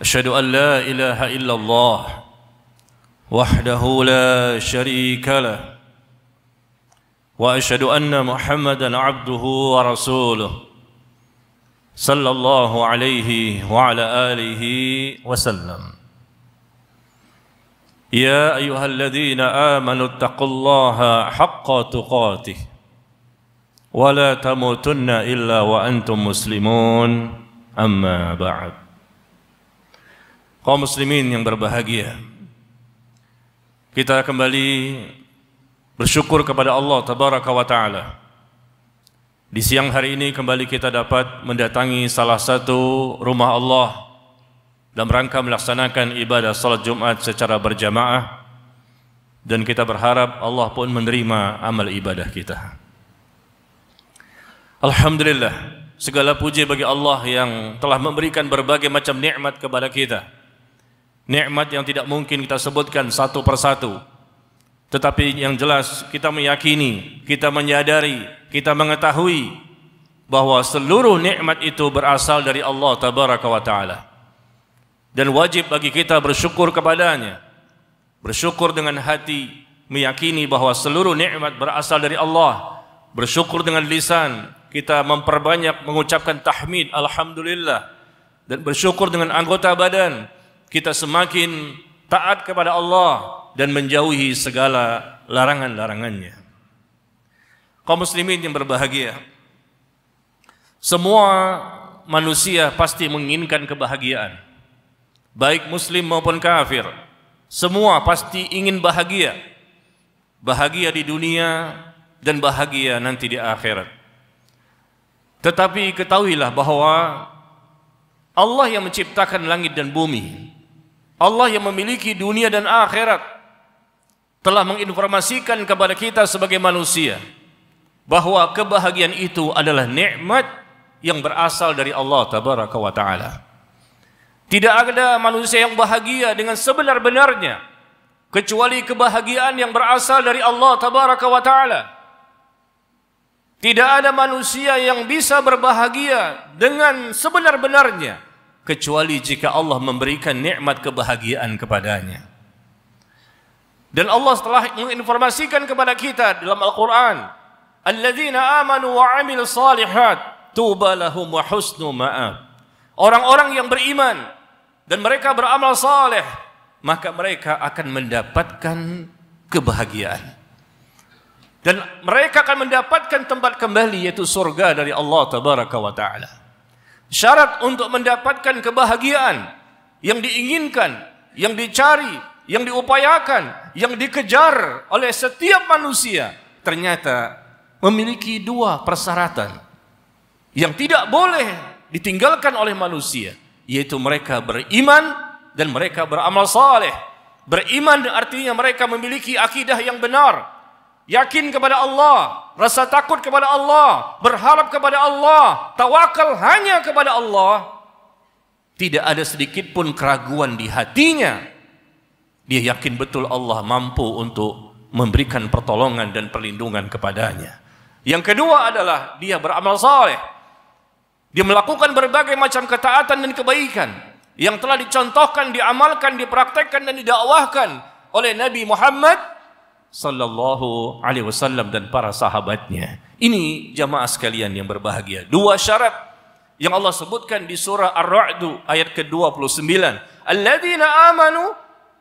أشهد أن لا إله إلا الله وحده لا شريك له وأشهد أن محمدا عبده ورسوله صلى الله عليه وعلى آله وسلم يا أيها الذين آمنوا اتقوا الله حق تقاته ولا تموتن إلا وأنتم مسلمون أما بعد kaum muslimin yang berbahagia kita kembali bersyukur kepada Allah tabaraka wa taala di siang hari ini kembali kita dapat mendatangi salah satu rumah Allah dalam rangka melaksanakan ibadah salat Jumat secara berjamaah dan kita berharap Allah pun menerima amal ibadah kita. Alhamdulillah, segala puji bagi Allah yang telah memberikan berbagai macam nikmat kepada kita nikmat yang tidak mungkin kita sebutkan satu persatu. Tetapi yang jelas kita meyakini, kita menyadari, kita mengetahui bahawa seluruh nikmat itu berasal dari Allah Tabaraka wa Taala. Dan wajib bagi kita bersyukur kepadanya. Bersyukur dengan hati meyakini bahawa seluruh nikmat berasal dari Allah. Bersyukur dengan lisan kita memperbanyak mengucapkan tahmid alhamdulillah dan bersyukur dengan anggota badan kita semakin taat kepada Allah dan menjauhi segala larangan-larangannya. Kaum muslimin yang berbahagia, semua manusia pasti menginginkan kebahagiaan. Baik muslim maupun kafir, semua pasti ingin bahagia. Bahagia di dunia dan bahagia nanti di akhirat. Tetapi ketahuilah bahwa Allah yang menciptakan langit dan bumi Allah yang memiliki dunia dan akhirat telah menginformasikan kepada kita sebagai manusia bahawa kebahagiaan itu adalah nikmat yang berasal dari Allah tabaraka wa taala. Tidak ada manusia yang bahagia dengan sebenar-benarnya kecuali kebahagiaan yang berasal dari Allah tabaraka wa taala. Tidak ada manusia yang bisa berbahagia dengan sebenar-benarnya kecuali jika Allah memberikan nikmat kebahagiaan kepadanya. Dan Allah telah menginformasikan kepada kita dalam Al-Qur'an, "Alladzina amanu wa amil salihat tuba lahum wa husnu ma'ab." Orang-orang yang beriman dan mereka beramal saleh, maka mereka akan mendapatkan kebahagiaan. Dan mereka akan mendapatkan tempat kembali yaitu surga dari Allah tabaraka wa taala. Syarat untuk mendapatkan kebahagiaan yang diinginkan, yang dicari, yang diupayakan, yang dikejar oleh setiap manusia ternyata memiliki dua persyaratan yang tidak boleh ditinggalkan oleh manusia yaitu mereka beriman dan mereka beramal saleh. Beriman artinya mereka memiliki akidah yang benar, yakin kepada Allah, rasa takut kepada Allah, berharap kepada Allah, tawakal hanya kepada Allah. Tidak ada sedikit pun keraguan di hatinya. Dia yakin betul Allah mampu untuk memberikan pertolongan dan perlindungan kepadanya. Yang kedua adalah dia beramal saleh. Dia melakukan berbagai macam ketaatan dan kebaikan yang telah dicontohkan, diamalkan, dipraktekkan dan didakwahkan oleh Nabi Muhammad sallallahu alaihi wasallam dan para sahabatnya. Ini jamaah sekalian yang berbahagia. Dua syarat yang Allah sebutkan di surah Ar-Ra'd ayat ke-29. Alladzina amanu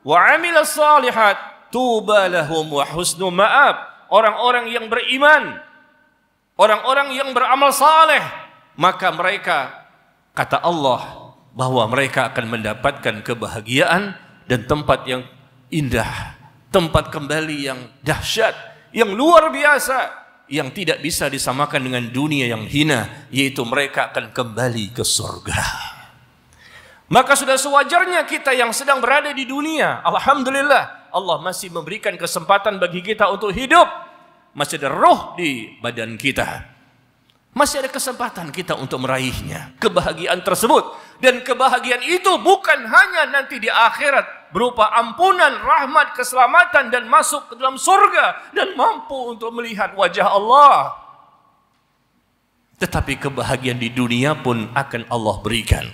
wa amilas salihat tuba lahum wa husnu ma'ab. Orang-orang yang beriman, orang-orang yang beramal saleh, maka mereka kata Allah bahwa mereka akan mendapatkan kebahagiaan dan tempat yang indah tempat kembali yang dahsyat, yang luar biasa, yang tidak bisa disamakan dengan dunia yang hina, yaitu mereka akan kembali ke surga. Maka sudah sewajarnya kita yang sedang berada di dunia, alhamdulillah, Allah masih memberikan kesempatan bagi kita untuk hidup. Masih ada roh di badan kita. Masih ada kesempatan kita untuk meraihnya, kebahagiaan tersebut. Dan kebahagiaan itu bukan hanya nanti di akhirat, berupa ampunan, rahmat, keselamatan dan masuk ke dalam surga dan mampu untuk melihat wajah Allah. Tetapi kebahagiaan di dunia pun akan Allah berikan.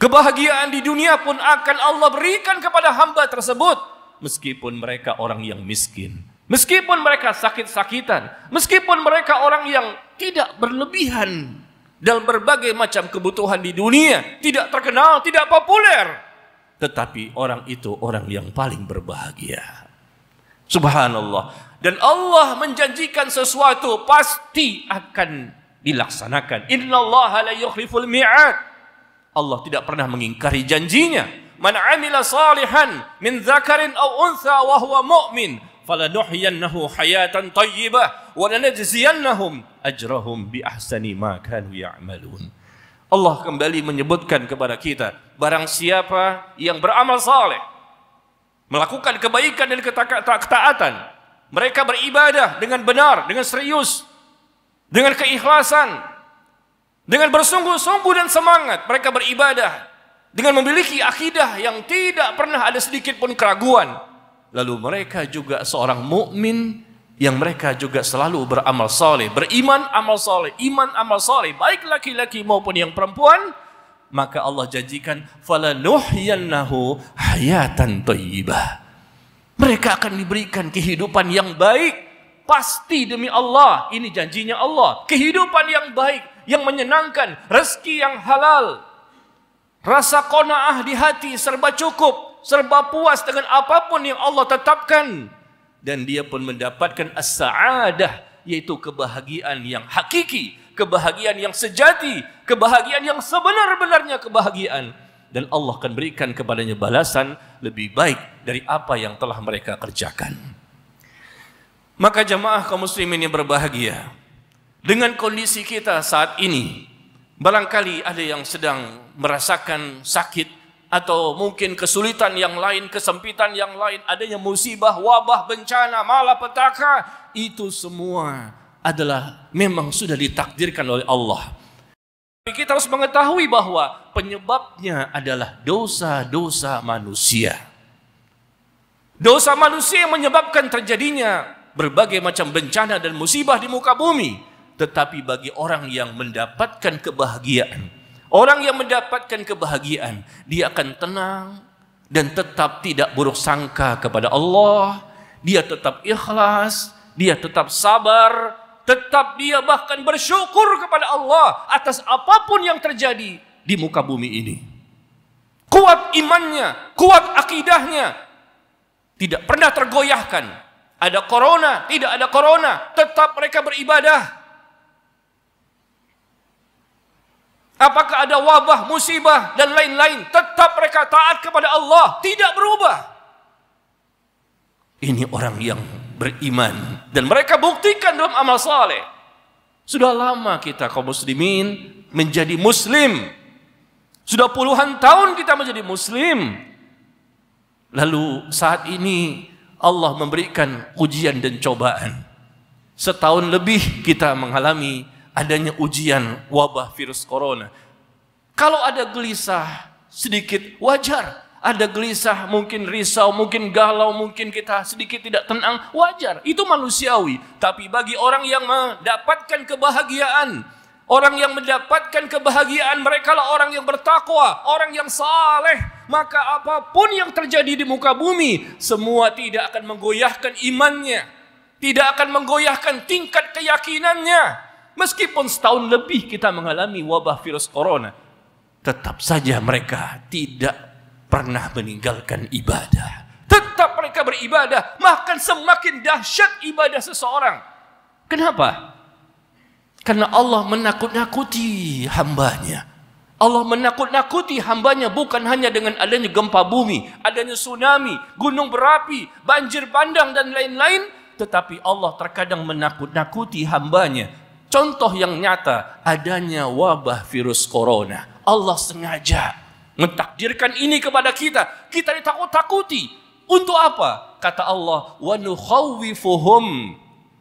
Kebahagiaan di dunia pun akan Allah berikan kepada hamba tersebut meskipun mereka orang yang miskin. Meskipun mereka sakit-sakitan, meskipun mereka orang yang tidak berlebihan dalam berbagai macam kebutuhan di dunia, tidak terkenal, tidak populer, tetapi orang itu orang yang paling berbahagia. Subhanallah. Dan Allah menjanjikan sesuatu pasti akan dilaksanakan. Innallaha la yukhliful mi'ad. Allah tidak pernah mengingkari janjinya. Man amila salihan min dzakarin aw untha wa huwa mu'min falanuhyiyannahu hayatan thayyibah wa lanajziyannahum ajrahum bi ahsani ma kanu ya'malun. Allah kembali menyebutkan kepada kita, barang siapa yang beramal saleh, melakukan kebaikan dan ketaatan, mereka beribadah dengan benar, dengan serius, dengan keikhlasan, dengan bersungguh-sungguh dan semangat, mereka beribadah dengan memiliki akidah yang tidak pernah ada sedikit pun keraguan. Lalu mereka juga seorang mukmin yang mereka juga selalu beramal soleh, beriman amal soleh, iman amal soleh, baik laki-laki maupun yang perempuan, maka Allah janjikan falanuhyannahu hayatan thayyibah. Mereka akan diberikan kehidupan yang baik, pasti demi Allah, ini janjinya Allah, kehidupan yang baik, yang menyenangkan, rezeki yang halal. Rasa konaah di hati serba cukup, serba puas dengan apapun yang Allah tetapkan. dan dia pun mendapatkan as-sa'adah yaitu kebahagiaan yang hakiki, kebahagiaan yang sejati, kebahagiaan yang sebenar-benarnya kebahagiaan dan Allah akan berikan kepadanya balasan lebih baik dari apa yang telah mereka kerjakan. Maka jamaah kaum muslimin yang berbahagia, dengan kondisi kita saat ini, barangkali ada yang sedang merasakan sakit atau mungkin kesulitan yang lain, kesempitan yang lain, adanya musibah, wabah, bencana, malapetaka, itu semua adalah memang sudah ditakdirkan oleh Allah. Tapi kita harus mengetahui bahwa penyebabnya adalah dosa-dosa manusia. Dosa manusia yang menyebabkan terjadinya berbagai macam bencana dan musibah di muka bumi. Tetapi bagi orang yang mendapatkan kebahagiaan, Orang yang mendapatkan kebahagiaan, dia akan tenang dan tetap tidak buruk sangka kepada Allah. Dia tetap ikhlas, dia tetap sabar, tetap dia bahkan bersyukur kepada Allah atas apapun yang terjadi di muka bumi ini. Kuat imannya, kuat akidahnya, tidak pernah tergoyahkan. Ada corona, tidak ada corona, tetap mereka beribadah. Apakah ada wabah, musibah, dan lain-lain. Tetap mereka taat kepada Allah. Tidak berubah. Ini orang yang beriman. Dan mereka buktikan dalam amal saleh. Sudah lama kita kaum muslimin menjadi muslim. Sudah puluhan tahun kita menjadi muslim. Lalu saat ini Allah memberikan ujian dan cobaan. Setahun lebih kita mengalami adanya ujian wabah virus corona. Kalau ada gelisah sedikit wajar, ada gelisah, mungkin risau, mungkin galau, mungkin kita sedikit tidak tenang, wajar. Itu manusiawi. Tapi bagi orang yang mendapatkan kebahagiaan, orang yang mendapatkan kebahagiaan mereka lah orang yang bertakwa, orang yang saleh, maka apapun yang terjadi di muka bumi, semua tidak akan menggoyahkan imannya, tidak akan menggoyahkan tingkat keyakinannya, Meskipun setahun lebih kita mengalami wabah virus corona, tetap saja mereka tidak pernah meninggalkan ibadah. Tetap mereka beribadah, bahkan semakin dahsyat ibadah seseorang. Kenapa? Karena Allah menakut-nakuti hambanya. Allah menakut-nakuti hambanya bukan hanya dengan adanya gempa bumi, adanya tsunami, gunung berapi, banjir bandang dan lain-lain. Tetapi Allah terkadang menakut-nakuti hambanya Contoh yang nyata adanya wabah virus corona. Allah sengaja mentakdirkan ini kepada kita. Kita ditakut-takuti. Untuk apa? Kata Allah, wa nukhawwifuhum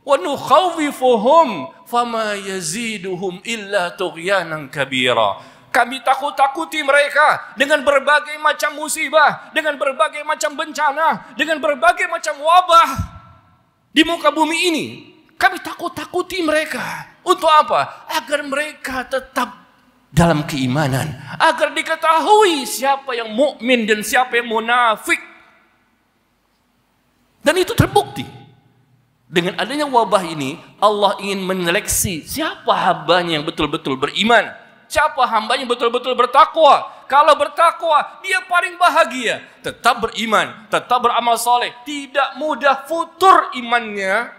wa nukhawwifuhum fama yaziduhum illa tughyanan kabira. Kami takut-takuti mereka dengan berbagai macam musibah, dengan berbagai macam bencana, dengan berbagai macam wabah di muka bumi ini. Kami takut-takuti mereka. Untuk apa? Agar mereka tetap dalam keimanan, agar diketahui siapa yang mukmin dan siapa yang munafik. Dan itu terbukti. Dengan adanya wabah ini, Allah ingin menyeleksi siapa hambanya yang betul-betul beriman. Siapa hambanya yang betul-betul bertakwa. Kalau bertakwa, dia paling bahagia. Tetap beriman, tetap beramal soleh. Tidak mudah futur imannya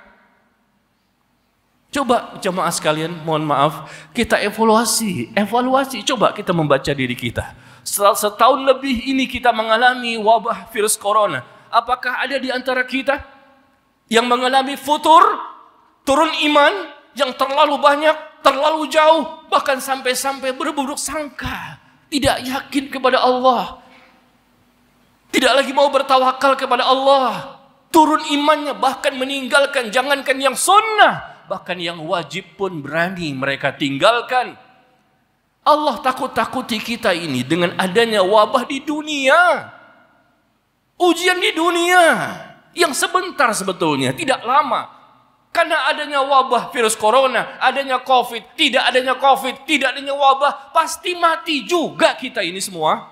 Coba jemaah sekalian, mohon maaf, kita evaluasi, evaluasi. Coba kita membaca diri kita. Setelah Setahun lebih ini kita mengalami wabah virus corona. Apakah ada di antara kita yang mengalami futur, turun iman, yang terlalu banyak, terlalu jauh, bahkan sampai-sampai berburuk sangka, tidak yakin kepada Allah, tidak lagi mau bertawakal kepada Allah, turun imannya, bahkan meninggalkan, jangankan yang sunnah, bahkan yang wajib pun berani mereka tinggalkan. Allah takut-takuti kita ini dengan adanya wabah di dunia. Ujian di dunia yang sebentar sebetulnya, tidak lama. Karena adanya wabah virus corona, adanya covid, tidak adanya covid, tidak adanya wabah, pasti mati juga kita ini semua.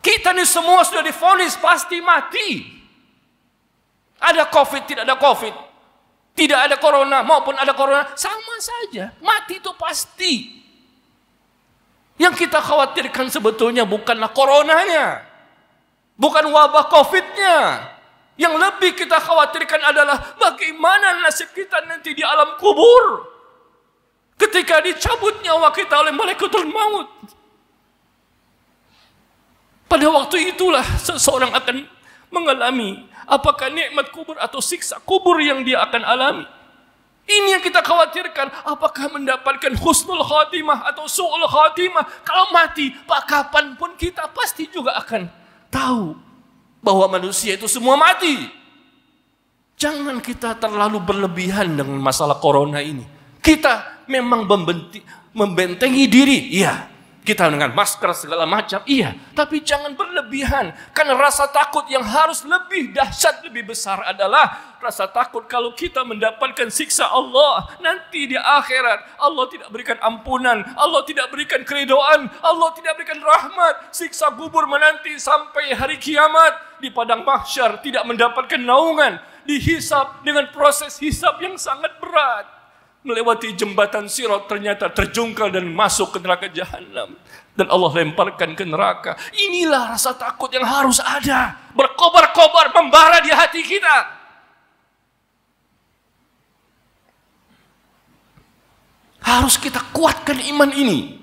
Kita ini semua sudah difonis pasti mati. Ada covid, tidak ada covid tidak ada corona maupun ada corona, sama saja. Mati itu pasti. Yang kita khawatirkan sebetulnya bukanlah coronanya. Bukan wabah covidnya. Yang lebih kita khawatirkan adalah bagaimana nasib kita nanti di alam kubur. Ketika dicabut nyawa kita oleh malaikatul maut. Pada waktu itulah seseorang akan mengalami apakah nikmat kubur atau siksa kubur yang dia akan alami. Ini yang kita khawatirkan, apakah mendapatkan husnul khatimah atau su'ul khatimah. Kalau mati, pak kapanpun kita pasti juga akan tahu bahwa manusia itu semua mati. Jangan kita terlalu berlebihan dengan masalah corona ini. Kita memang membentengi diri, iya. Kita dengan masker segala macam, iya. Tapi jangan berlebihan. Karena rasa takut yang harus lebih dahsyat, lebih besar adalah rasa takut kalau kita mendapatkan siksa Allah. Nanti di akhirat, Allah tidak berikan ampunan. Allah tidak berikan keridoan. Allah tidak berikan rahmat. Siksa kubur menanti sampai hari kiamat. Di padang mahsyar tidak mendapatkan naungan. Dihisap dengan proses hisap yang sangat berat melewati jembatan sirat ternyata terjungkal dan masuk ke neraka jahanam dan Allah lemparkan ke neraka inilah rasa takut yang harus ada berkobar-kobar membara di hati kita harus kita kuatkan iman ini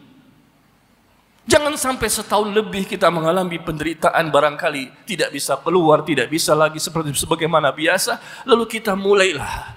jangan sampai setahun lebih kita mengalami penderitaan barangkali tidak bisa keluar tidak bisa lagi seperti sebagaimana biasa lalu kita mulailah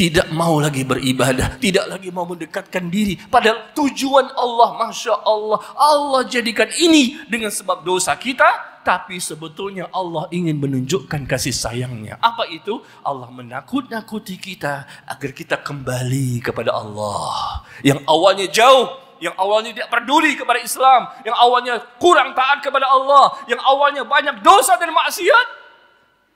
tidak mau lagi beribadah, tidak lagi mau mendekatkan diri. Padahal tujuan Allah, masya Allah, Allah jadikan ini dengan sebab dosa kita, tapi sebetulnya Allah ingin menunjukkan kasih sayangnya. Apa itu? Allah menakut-nakuti kita agar kita kembali kepada Allah yang awalnya jauh, yang awalnya tidak peduli kepada Islam, yang awalnya kurang taat kepada Allah, yang awalnya banyak dosa dan maksiat,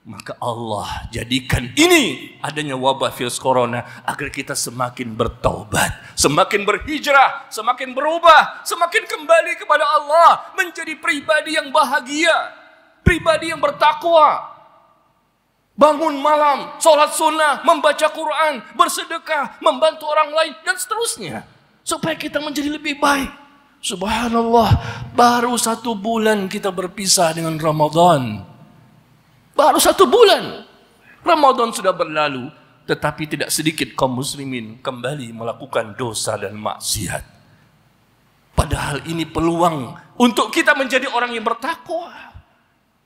maka Allah jadikan ini adanya wabah virus corona agar kita semakin bertaubat, semakin berhijrah, semakin berubah, semakin kembali kepada Allah, menjadi pribadi yang bahagia, pribadi yang bertakwa. Bangun malam, sholat sunnah, membaca Quran, bersedekah, membantu orang lain, dan seterusnya. Supaya kita menjadi lebih baik. Subhanallah, baru satu bulan kita berpisah dengan Ramadan Baru satu bulan. Ramadan sudah berlalu. Tetapi tidak sedikit kaum muslimin kembali melakukan dosa dan maksiat. Padahal ini peluang untuk kita menjadi orang yang bertakwa.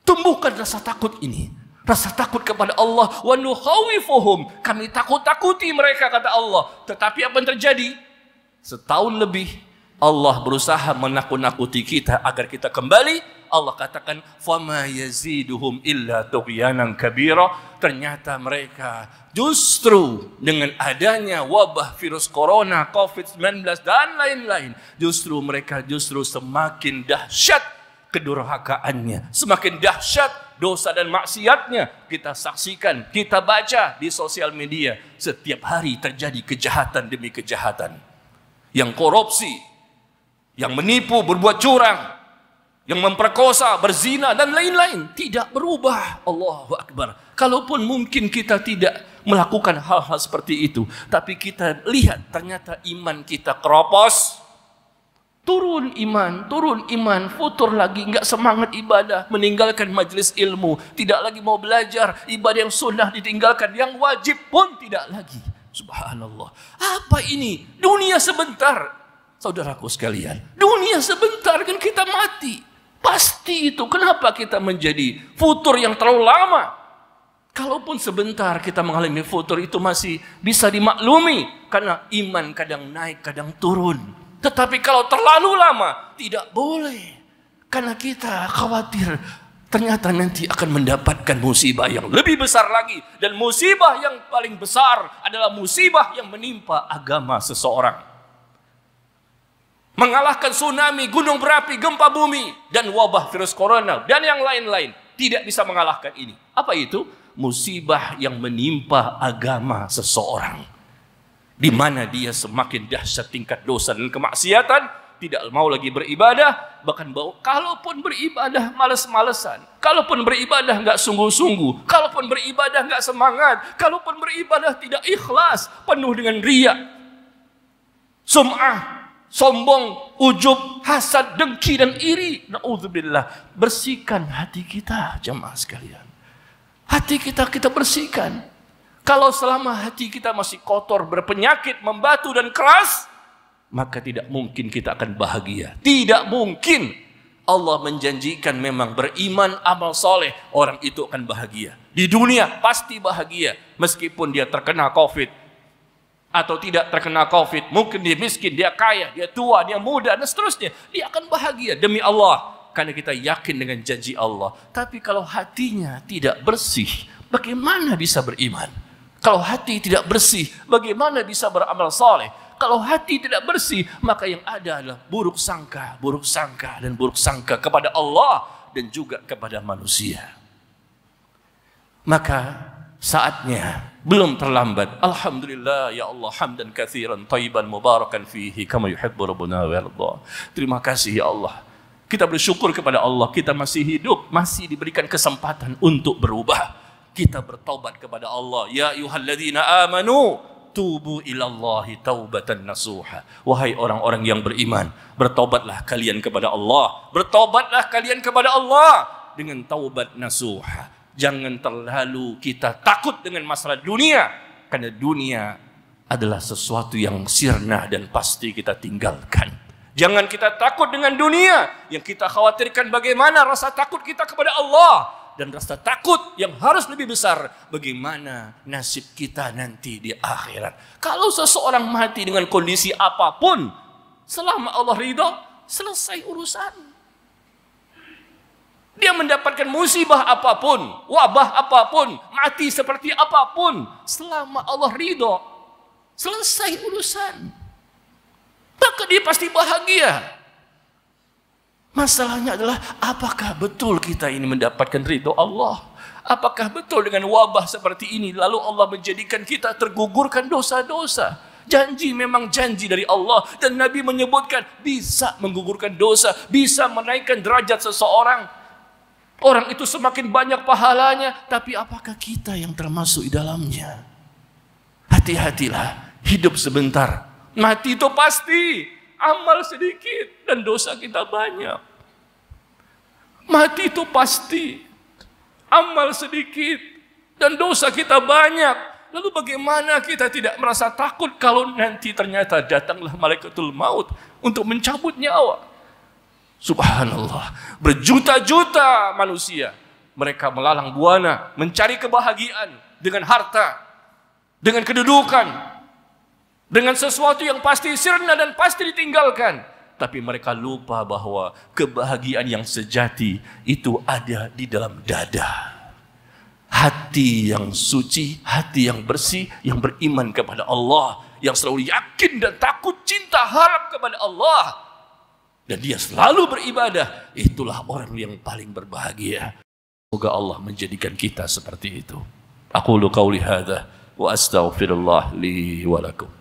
Tumbuhkan rasa takut ini. Rasa takut kepada Allah. Kami takut-takuti mereka, kata Allah. Tetapi apa yang terjadi? Setahun lebih, Allah berusaha menakut-nakuti kita agar kita kembali Allah katakan fama yaziduhum illa tughyanan kabira. Ternyata mereka justru dengan adanya wabah virus corona, COVID-19 dan lain-lain, justru mereka justru semakin dahsyat kedurhakaannya, semakin dahsyat dosa dan maksiatnya kita saksikan, kita baca di sosial media. Setiap hari terjadi kejahatan demi kejahatan. Yang korupsi, yang menipu, berbuat curang, yang memperkosa, berzina dan lain-lain tidak berubah. Allahu Akbar. Kalaupun mungkin kita tidak melakukan hal-hal seperti itu, tapi kita lihat ternyata iman kita keropos. Turun iman, turun iman, futur lagi, nggak semangat ibadah, meninggalkan majelis ilmu, tidak lagi mau belajar, ibadah yang sunnah ditinggalkan, yang wajib pun tidak lagi. Subhanallah. Apa ini? Dunia sebentar. Saudaraku sekalian, dunia sebentar kan kita mati. Pasti itu. Kenapa kita menjadi futur yang terlalu lama? Kalaupun sebentar kita mengalami futur itu masih bisa dimaklumi karena iman kadang naik, kadang turun. Tetapi kalau terlalu lama tidak boleh. Karena kita khawatir ternyata nanti akan mendapatkan musibah yang lebih besar lagi dan musibah yang paling besar adalah musibah yang menimpa agama seseorang mengalahkan tsunami, gunung berapi, gempa bumi, dan wabah virus corona, dan yang lain-lain. Tidak bisa mengalahkan ini. Apa itu? Musibah yang menimpa agama seseorang. Di mana dia semakin dahsyat tingkat dosa dan kemaksiatan, tidak mau lagi beribadah, bahkan bau. Kalaupun beribadah males-malesan, kalaupun beribadah nggak sungguh-sungguh, kalaupun beribadah nggak semangat, kalaupun beribadah tidak ikhlas, penuh dengan riak, sum'ah, sombong, ujub, hasad, dengki dan iri. Nauzubillah. Bersihkan hati kita, jemaah sekalian. Hati kita kita bersihkan. Kalau selama hati kita masih kotor, berpenyakit, membatu dan keras, maka tidak mungkin kita akan bahagia. Tidak mungkin Allah menjanjikan memang beriman amal soleh orang itu akan bahagia. Di dunia pasti bahagia meskipun dia terkena covid, atau tidak terkena COVID. Mungkin dia miskin, dia kaya, dia tua, dia muda, dan seterusnya. Dia akan bahagia demi Allah. Karena kita yakin dengan janji Allah. Tapi kalau hatinya tidak bersih, bagaimana bisa beriman? Kalau hati tidak bersih, bagaimana bisa beramal saleh? Kalau hati tidak bersih, maka yang ada adalah buruk sangka, buruk sangka, dan buruk sangka kepada Allah dan juga kepada manusia. Maka saatnya belum terlambat alhamdulillah ya allah hamdan katsiran thayyiban mubarakan fihi kama yuhibbu rabbuna wa terima kasih ya allah kita bersyukur kepada Allah kita masih hidup masih diberikan kesempatan untuk berubah kita bertobat kepada Allah ya ayyuhalladzina amanu tubu ilallahi taubatan nasuha wahai orang-orang yang beriman bertobatlah kalian kepada Allah bertobatlah kalian kepada Allah dengan taubat nasuha Jangan terlalu kita takut dengan masalah dunia. Karena dunia adalah sesuatu yang sirna dan pasti kita tinggalkan. Jangan kita takut dengan dunia. Yang kita khawatirkan bagaimana rasa takut kita kepada Allah. Dan rasa takut yang harus lebih besar. Bagaimana nasib kita nanti di akhirat. Kalau seseorang mati dengan kondisi apapun. Selama Allah ridho, selesai urusan. Dia mendapatkan musibah apapun, wabah apapun, mati seperti apapun. Selama Allah ridho, selesai urusan. Maka dia pasti bahagia. Masalahnya adalah apakah betul kita ini mendapatkan ridho Allah? Apakah betul dengan wabah seperti ini lalu Allah menjadikan kita tergugurkan dosa-dosa? janji memang janji dari Allah dan Nabi menyebutkan bisa menggugurkan dosa, bisa menaikkan derajat seseorang Orang itu semakin banyak pahalanya, tapi apakah kita yang termasuk di dalamnya? Hati-hatilah, hidup sebentar. Mati itu pasti, amal sedikit dan dosa kita banyak. Mati itu pasti, amal sedikit dan dosa kita banyak. Lalu bagaimana kita tidak merasa takut kalau nanti ternyata datanglah malaikatul maut untuk mencabut nyawa? Subhanallah, berjuta-juta manusia mereka melalang buana, mencari kebahagiaan dengan harta, dengan kedudukan, dengan sesuatu yang pasti sirna dan pasti ditinggalkan. Tapi mereka lupa bahwa kebahagiaan yang sejati itu ada di dalam dada. Hati yang suci, hati yang bersih, yang beriman kepada Allah, yang selalu yakin dan takut cinta harap kepada Allah dan dia selalu beribadah, itulah orang yang paling berbahagia. Semoga Allah menjadikan kita seperti itu. Aku lu qauli wa astaghfirullah li wa